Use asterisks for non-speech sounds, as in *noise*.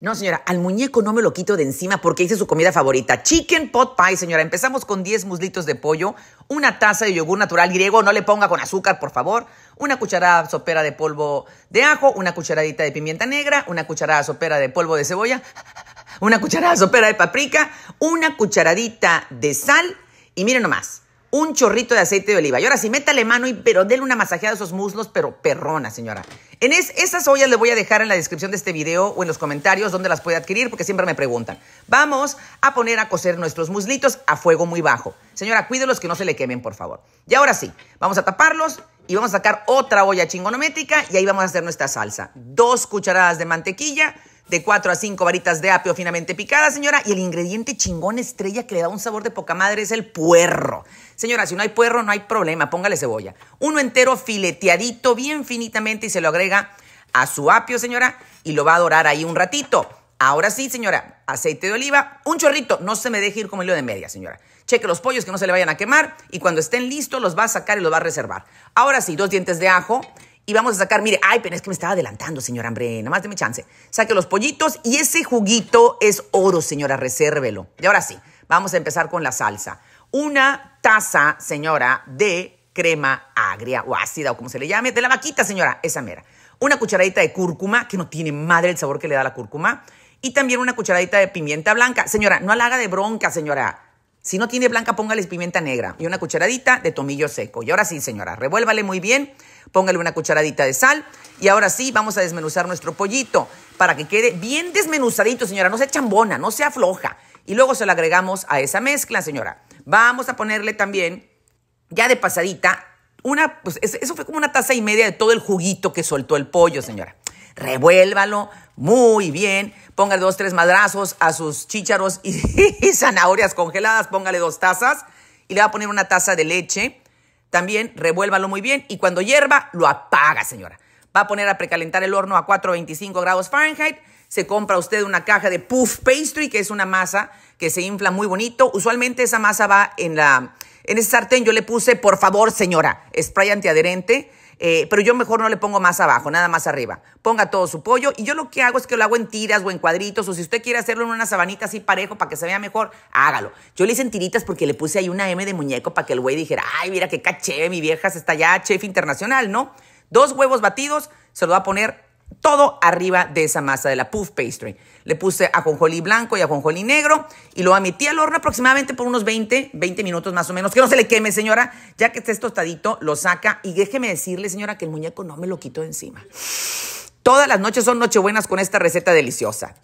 No, señora, al muñeco no me lo quito de encima porque hice su comida favorita. Chicken pot pie, señora. Empezamos con 10 muslitos de pollo, una taza de yogur natural griego, no le ponga con azúcar, por favor, una cucharada sopera de polvo de ajo, una cucharadita de pimienta negra, una cucharada sopera de polvo de cebolla, una cucharada sopera de paprika, una cucharadita de sal y miren nomás, un chorrito de aceite de oliva. Y ahora sí, métale mano y pero déle una masajeada a esos muslos, pero perrona, señora. En esas ollas le voy a dejar en la descripción de este video o en los comentarios donde las puede adquirir, porque siempre me preguntan. Vamos a poner a cocer nuestros muslitos a fuego muy bajo. Señora, cuídelos que no se le quemen, por favor. Y ahora sí, vamos a taparlos y vamos a sacar otra olla chingonométrica y ahí vamos a hacer nuestra salsa. Dos cucharadas de mantequilla, de 4 a 5 varitas de apio finamente picada, señora. Y el ingrediente chingón estrella que le da un sabor de poca madre es el puerro. Señora, si no hay puerro, no hay problema, póngale cebolla. Uno entero fileteadito bien finitamente y se lo agrega a su apio, señora, y lo va a dorar ahí un ratito. Ahora sí, señora, aceite de oliva, un chorrito, no se me deje ir como hilo de media, señora. Cheque los pollos que no se le vayan a quemar y cuando estén listos los va a sacar y los va a reservar. Ahora sí, dos dientes de ajo, y vamos a sacar, mire, ay, pero es que me estaba adelantando, señora, hombre, nada más de mi chance. Saque los pollitos y ese juguito es oro, señora, resérvelo. Y ahora sí, vamos a empezar con la salsa. Una taza, señora, de crema agria o ácida o como se le llame, de la vaquita, señora, esa mera. Una cucharadita de cúrcuma, que no tiene madre el sabor que le da la cúrcuma. Y también una cucharadita de pimienta blanca. Señora, no la de bronca, señora. Si no tiene blanca, póngale pimienta negra. Y una cucharadita de tomillo seco. Y ahora sí, señora, revuélvale muy bien. Póngale una cucharadita de sal. Y ahora sí, vamos a desmenuzar nuestro pollito para que quede bien desmenuzadito, señora. No sea chambona, no sea floja. Y luego se lo agregamos a esa mezcla, señora. Vamos a ponerle también, ya de pasadita, una, pues eso fue como una taza y media de todo el juguito que soltó el pollo, señora. Revuélvalo muy bien. Póngale dos, tres madrazos a sus chícharos y *laughs* zanahorias congeladas. Póngale dos tazas y le va a poner una taza de leche también revuélvalo muy bien y cuando hierva, lo apaga, señora. Va a poner a precalentar el horno a 425 grados Fahrenheit. Se compra usted una caja de puff pastry, que es una masa que se infla muy bonito. Usualmente esa masa va en la... En ese sartén yo le puse, por favor, señora, spray antiadherente eh, pero yo mejor no le pongo más abajo, nada más arriba. Ponga todo su pollo y yo lo que hago es que lo hago en tiras o en cuadritos o si usted quiere hacerlo en una sabanita así parejo para que se vea mejor, hágalo. Yo le hice en tiritas porque le puse ahí una M de muñeco para que el güey dijera, ay, mira qué caché, mi vieja se está ya chef internacional, ¿no? Dos huevos batidos, se lo va a poner todo arriba de esa masa de la puff pastry. Le puse ajonjolí blanco y ajonjolí negro y lo metí al horno aproximadamente por unos 20, 20 minutos más o menos. Que no se le queme, señora, ya que esté tostadito, lo saca y déjeme decirle, señora, que el muñeco no me lo quito de encima. Todas las noches son nochebuenas con esta receta deliciosa.